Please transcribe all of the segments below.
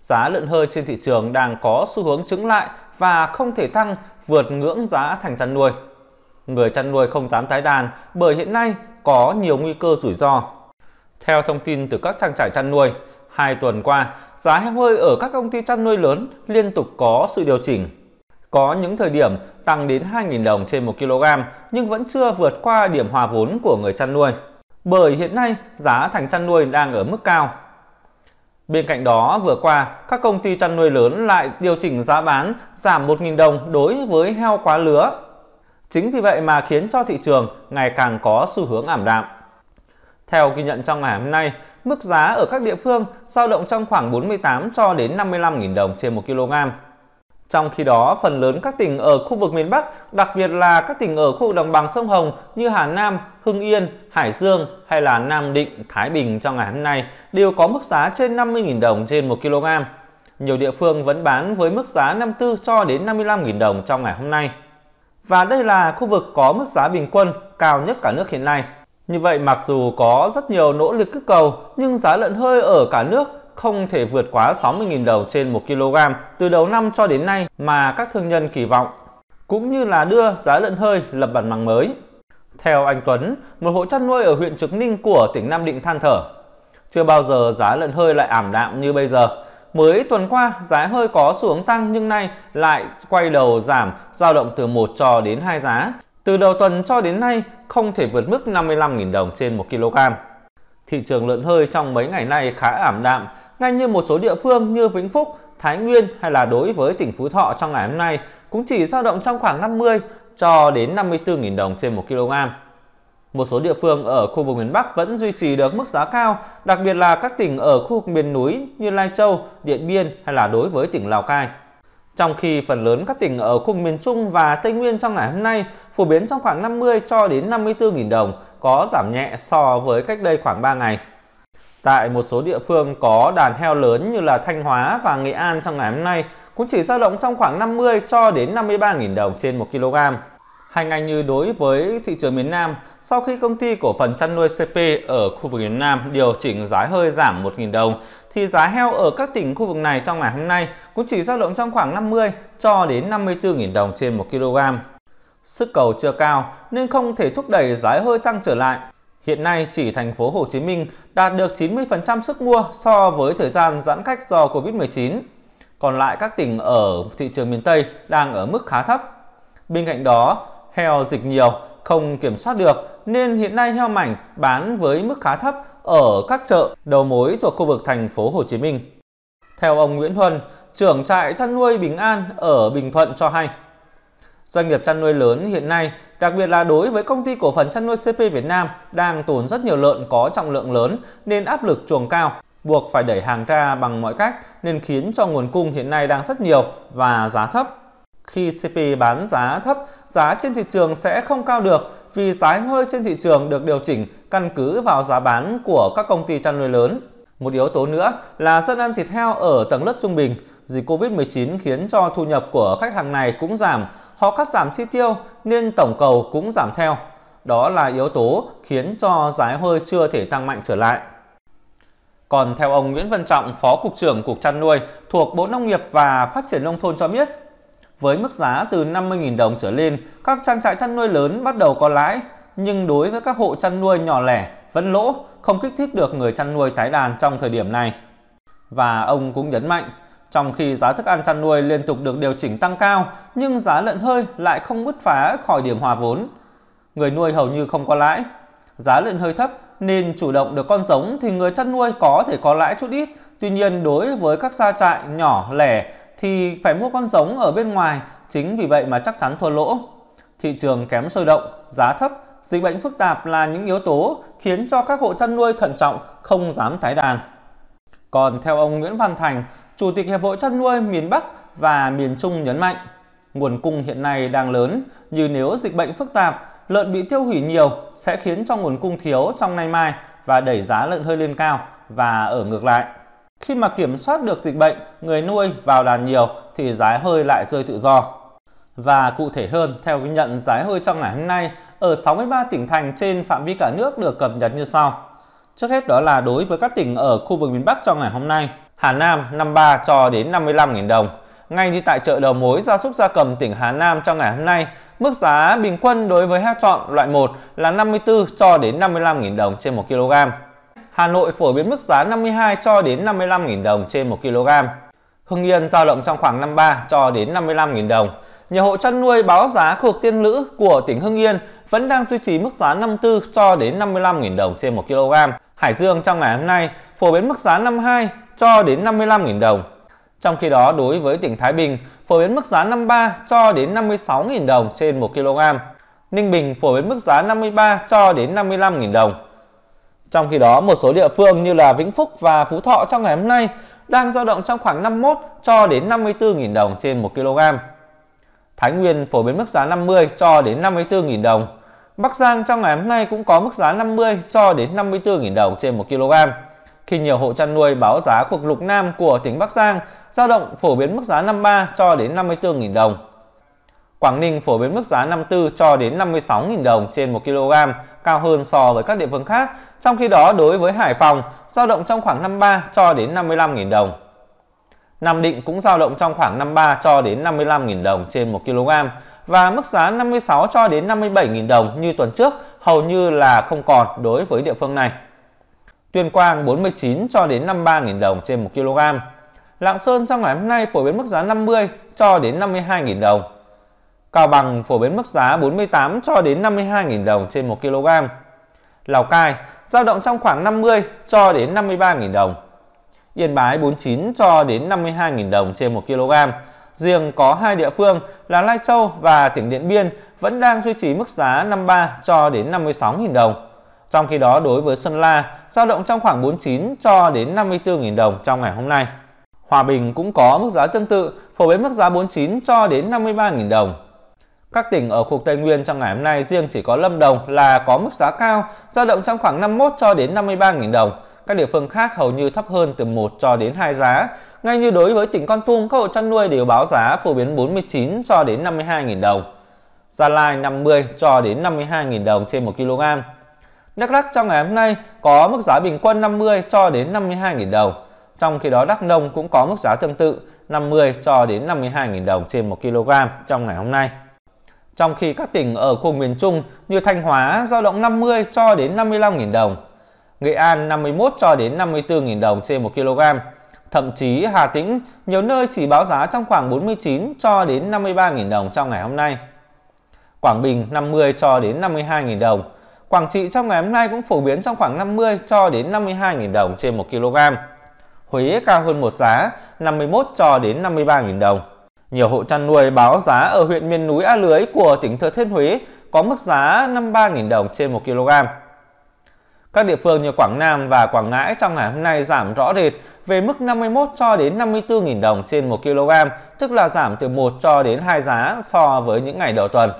Giá lợn hơi trên thị trường đang có xu hướng chứng lại và không thể tăng vượt ngưỡng giá thành chăn nuôi. Người chăn nuôi không dám tái đàn bởi hiện nay có nhiều nguy cơ rủi ro. Theo thông tin từ các trang trại chăn nuôi, hai tuần qua, giá heo hơi ở các công ty chăn nuôi lớn liên tục có sự điều chỉnh. Có những thời điểm tăng đến 2.000 đồng trên 1 kg nhưng vẫn chưa vượt qua điểm hòa vốn của người chăn nuôi. Bởi hiện nay giá thành chăn nuôi đang ở mức cao. Bên cạnh đó, vừa qua, các công ty chăn nuôi lớn lại điều chỉnh giá bán giảm 1.000 đồng đối với heo quá lứa. Chính vì vậy mà khiến cho thị trường ngày càng có xu hướng ảm đạm. Theo ghi nhận trong ngày hôm nay, mức giá ở các địa phương dao động trong khoảng 48 cho đến 55.000 đồng trên 1 kg. Trong khi đó, phần lớn các tỉnh ở khu vực miền Bắc, đặc biệt là các tỉnh ở khu vực đồng bằng sông Hồng như Hà Nam, Hưng Yên, Hải Dương hay là Nam Định, Thái Bình trong ngày hôm nay đều có mức giá trên 50.000 đồng trên 1 kg. Nhiều địa phương vẫn bán với mức giá 54 cho đến 55.000 đồng trong ngày hôm nay. Và đây là khu vực có mức giá bình quân cao nhất cả nước hiện nay. Như vậy mặc dù có rất nhiều nỗ lực kích cầu nhưng giá lợn hơi ở cả nước không thể vượt quá 60.000 đồng trên 1 kg từ đầu năm cho đến nay mà các thương nhân kỳ vọng, cũng như là đưa giá lợn hơi lập bản bằng mới. Theo anh Tuấn, một hộ chăn nuôi ở huyện Trực Ninh của tỉnh Nam Định than thở, chưa bao giờ giá lợn hơi lại ảm đạm như bây giờ. Mới tuần qua giá hơi có xuống tăng nhưng nay lại quay đầu giảm, dao động từ 1 cho đến 2 giá. Từ đầu tuần cho đến nay không thể vượt mức 55.000 đồng trên 1 kg. Thị trường lợn hơi trong mấy ngày nay khá ảm đạm ngay như một số địa phương như Vĩnh Phúc, Thái Nguyên hay là đối với tỉnh Phú Thọ trong ngày hôm nay cũng chỉ dao động trong khoảng 50 cho đến 54.000 đồng trên 1 kg. Một số địa phương ở khu vực miền Bắc vẫn duy trì được mức giá cao, đặc biệt là các tỉnh ở khu vực miền núi như Lai Châu, Điện Biên hay là đối với tỉnh Lào Cai. Trong khi phần lớn các tỉnh ở khu vực miền Trung và Tây Nguyên trong ngày hôm nay phổ biến trong khoảng 50 cho đến 54.000 đồng, có giảm nhẹ so với cách đây khoảng 3 ngày. Tại một số địa phương có đàn heo lớn như là Thanh Hóa và Nghệ An trong ngày hôm nay cũng chỉ dao động trong khoảng 50 cho đến 53.000 đồng trên 1 kg. Hành ngành như đối với thị trường miền Nam, sau khi công ty cổ phần chăn nuôi CP ở khu vực miền Nam điều chỉnh giá hơi giảm 1.000 đồng, thì giá heo ở các tỉnh khu vực này trong ngày hôm nay cũng chỉ dao động trong khoảng 50 cho đến 54.000 đồng trên 1 kg. Sức cầu chưa cao nên không thể thúc đẩy giá hơi tăng trở lại, Hiện nay chỉ thành phố Hồ Chí Minh đạt được 90% sức mua so với thời gian giãn cách do Covid-19. Còn lại các tỉnh ở thị trường miền Tây đang ở mức khá thấp. Bên cạnh đó, heo dịch nhiều không kiểm soát được nên hiện nay heo mảnh bán với mức khá thấp ở các chợ đầu mối thuộc khu vực thành phố Hồ Chí Minh. Theo ông Nguyễn Huân, trưởng trại chăn nuôi Bình An ở Bình Thuận cho hay, Doanh nghiệp chăn nuôi lớn hiện nay, đặc biệt là đối với công ty cổ phần chăn nuôi CP Việt Nam đang tồn rất nhiều lợn có trọng lượng lớn nên áp lực chuồng cao, buộc phải đẩy hàng ra bằng mọi cách nên khiến cho nguồn cung hiện nay đang rất nhiều và giá thấp. Khi CP bán giá thấp, giá trên thị trường sẽ không cao được vì giá hơi trên thị trường được điều chỉnh căn cứ vào giá bán của các công ty chăn nuôi lớn. Một yếu tố nữa là suất ăn thịt heo ở tầng lớp trung bình. Dịch Covid-19 khiến cho thu nhập của khách hàng này cũng giảm, họ cắt giảm chi tiêu nên tổng cầu cũng giảm theo. Đó là yếu tố khiến cho giá hơi chưa thể tăng mạnh trở lại. Còn theo ông Nguyễn Văn Trọng, Phó Cục trưởng Cục chăn nuôi thuộc Bộ Nông nghiệp và Phát triển Nông thôn cho biết, với mức giá từ 50.000 đồng trở lên, các trang trại chăn nuôi lớn bắt đầu có lãi, nhưng đối với các hộ chăn nuôi nhỏ lẻ vẫn lỗ, không kích thích được người chăn nuôi tái đàn trong thời điểm này. Và ông cũng nhấn mạnh, trong khi giá thức ăn chăn nuôi liên tục được điều chỉnh tăng cao, nhưng giá lợn hơi lại không bứt phá khỏi điểm hòa vốn. Người nuôi hầu như không có lãi. Giá lợn hơi thấp nên chủ động được con giống thì người chăn nuôi có thể có lãi chút ít. Tuy nhiên đối với các gia trại nhỏ lẻ thì phải mua con giống ở bên ngoài, chính vì vậy mà chắc chắn thua lỗ. Thị trường kém sôi động, giá thấp dịch bệnh phức tạp là những yếu tố khiến cho các hộ chăn nuôi thận trọng không dám tái đàn. Còn theo ông Nguyễn Văn Thành, Chủ tịch Hiệp hội chăn nuôi miền Bắc và miền Trung nhấn mạnh, nguồn cung hiện nay đang lớn, như nếu dịch bệnh phức tạp, lợn bị tiêu hủy nhiều sẽ khiến cho nguồn cung thiếu trong nay mai và đẩy giá lợn hơi lên cao và ở ngược lại. Khi mà kiểm soát được dịch bệnh, người nuôi vào đàn nhiều thì giá hơi lại rơi tự do. Và cụ thể hơn, theo ghi nhận giá hơi trong ngày hôm nay ở 63 tỉnh thành trên phạm vi cả nước được cập nhật như sau. Trước hết đó là đối với các tỉnh ở khu vực miền Bắc trong ngày hôm nay, Hà Nam 53 cho đến 55.000 đồng. Ngay như tại chợ đầu mối gia súc gia cầm tỉnh Hà Nam trong ngày hôm nay, mức giá bình quân đối với heo chọn loại 1 là 54 cho đến 55.000 đồng trên 1 kg. Hà Nội phổ biến mức giá 52 cho đến 55.000 đồng trên 1 kg. Hưng Yên dao động trong khoảng 53 cho đến 55.000 đồng nhiều hộ chăn nuôi báo giá khu Tiên Lữ của tỉnh Hưng Yên vẫn đang duy trì mức giá 54 cho đến 55.000 đồng trên 1 kg. Hải Dương trong ngày hôm nay phổ biến mức giá 52 cho đến 55.000 đồng. Trong khi đó, đối với tỉnh Thái Bình, phổ biến mức giá 53 cho đến 56.000 đồng trên 1 kg. Ninh Bình phổ biến mức giá 53 cho đến 55.000 đồng. Trong khi đó, một số địa phương như là Vĩnh Phúc và Phú Thọ trong ngày hôm nay đang dao động trong khoảng 51 cho đến 54.000 đồng trên 1 kg. Thái Nguyên phổ biến mức giá 50 cho đến 54.000 đồng. Bắc Giang trong ngày hôm nay cũng có mức giá 50 cho đến 54.000 đồng trên 1 kg. Khi nhiều hộ chăn nuôi báo giá cuộc lục nam của tỉnh Bắc Giang dao động phổ biến mức giá 53 cho đến 54.000 đồng. Quảng Ninh phổ biến mức giá 54 cho đến 56.000 đồng trên 1 kg, cao hơn so với các địa phương khác. Trong khi đó đối với Hải Phòng, dao động trong khoảng 53 cho đến 55.000 đồng. Nam Định cũng giao động trong khoảng 53 cho đến 55.000 đồng trên 1 kg và mức giá 56 cho đến 57.000 đồng như tuần trước hầu như là không còn đối với địa phương này. Tuyên Quang 49 cho đến 53.000 đồng trên 1 kg. Lạng Sơn trong ngày hôm nay phổ biến mức giá 50 cho đến 52.000 đồng. Cao Bằng phổ biến mức giá 48 cho đến 52.000 đồng trên 1 kg. Lào Cai giao động trong khoảng 50 cho đến 53.000 đồng Yên Bái 49 cho đến 52.000 đồng trên 1 kg. Riêng có hai địa phương là Lai Châu và tỉnh Điện Biên vẫn đang duy trì mức giá 53 cho đến 56.000 đồng. Trong khi đó đối với Sơn La, dao động trong khoảng 49 cho đến 54.000 đồng trong ngày hôm nay. Hòa Bình cũng có mức giá tương tự, phổ biến mức giá 49 cho đến 53.000 đồng. Các tỉnh ở khu Tây Nguyên trong ngày hôm nay riêng chỉ có Lâm Đồng là có mức giá cao, dao động trong khoảng 51 cho đến 53.000 đồng các địa phương khác hầu như thấp hơn từ 1 cho đến 2 giá. Ngay như đối với tỉnh Con Tum, các hộ chăn nuôi đều báo giá phổ biến 49 cho đến 52.000 đồng. Gia Lai 50 cho đến 52.000 đồng trên 1 kg. Đắk Lắk trong ngày hôm nay có mức giá bình quân 50 cho đến 52.000 đồng. Trong khi đó Đắk Nông cũng có mức giá tương tự 50 cho đến 52.000 đồng trên 1 kg trong ngày hôm nay. Trong khi các tỉnh ở khu miền Trung như Thanh Hóa dao động 50 cho đến 55.000 đồng, Nghệ An 51 cho đến 54.000 đồng trên 1 kg. Thậm chí Hà Tĩnh nhiều nơi chỉ báo giá trong khoảng 49 cho đến 53.000 đồng trong ngày hôm nay. Quảng Bình 50 cho đến 52.000 đồng. Quảng Trị trong ngày hôm nay cũng phổ biến trong khoảng 50 cho đến 52.000 đồng trên 1 kg. Huế cao hơn một giá 51 cho đến 53.000 đồng. Nhiều hộ chăn nuôi báo giá ở huyện miền núi A Lưới của tỉnh Thừa Thiên Huế có mức giá 53.000 đồng trên 1 kg. Các địa phương như Quảng Nam và Quảng Ngãi trong ngày hôm nay giảm rõ rệt về mức 51 cho đến 54.000 đồng trên 1 kg, tức là giảm từ 1 cho đến 2 giá so với những ngày đầu tuần.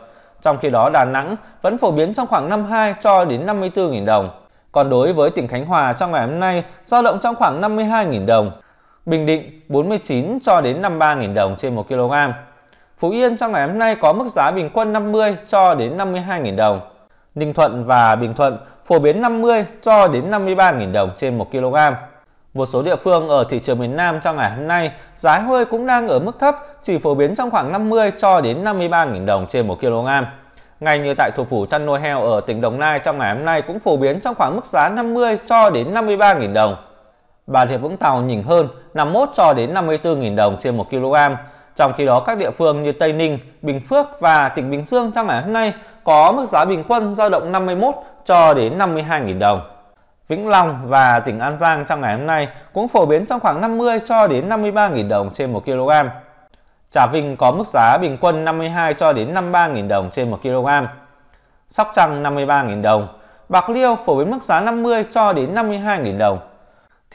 Trong khi đó Đà Nẵng vẫn phổ biến trong khoảng 52 cho đến 54.000 đồng. Còn đối với tỉnh Khánh Hòa trong ngày hôm nay, dao động trong khoảng 52.000 đồng. Bình Định 49 cho đến 53.000 đồng trên 1 kg. Phú Yên trong ngày hôm nay có mức giá bình quân 50 cho đến 52.000 đồng. Ninh Thuận và Bình Thuận phổ biến 50 cho đến 53.000 đồng trên 1 kg. Một số địa phương ở thị trường miền Nam trong ngày hôm nay, giá hơi cũng đang ở mức thấp, chỉ phổ biến trong khoảng 50 cho đến 53.000 đồng trên 1 kg. Ngay như tại thủ phủ chăn nuôi heo ở tỉnh Đồng Nai trong ngày hôm nay cũng phổ biến trong khoảng mức giá 50 cho đến 53.000 đồng. Bà Rịa Vũng Tàu nhỉnh hơn 51 cho đến 54.000 đồng trên 1 kg. Trong khi đó các địa phương như Tây Ninh, Bình Phước và tỉnh Bình Dương trong ngày hôm nay có mức giá bình quân dao động 51 cho đến 52.000 đồng. Vĩnh Long và tỉnh An Giang trong ngày hôm nay cũng phổ biến trong khoảng 50 cho đến 53.000 đồng trên 1 kg. Trà Vinh có mức giá bình quân 52 cho đến 53.000 đồng trên 1 kg. Sóc Trăng 53.000 đồng. Bạc Liêu phổ biến mức giá 50 cho đến 52.000 đồng.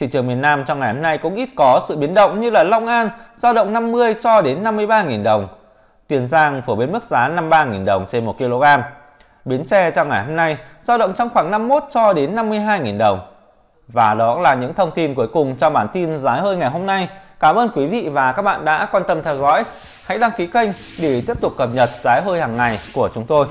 Thị trường miền Nam trong ngày hôm nay cũng ít có sự biến động như là Long An giao động 50 cho đến 53.000 đồng. Tiền Giang phổ biến mức giá 53.000 đồng trên 1 kg. Bến Tre trong ngày hôm nay giao động trong khoảng 51 cho đến 52.000 đồng. Và đó là những thông tin cuối cùng trong bản tin giá hơi ngày hôm nay. Cảm ơn quý vị và các bạn đã quan tâm theo dõi. Hãy đăng ký kênh để tiếp tục cập nhật giá hơi hàng ngày của chúng tôi.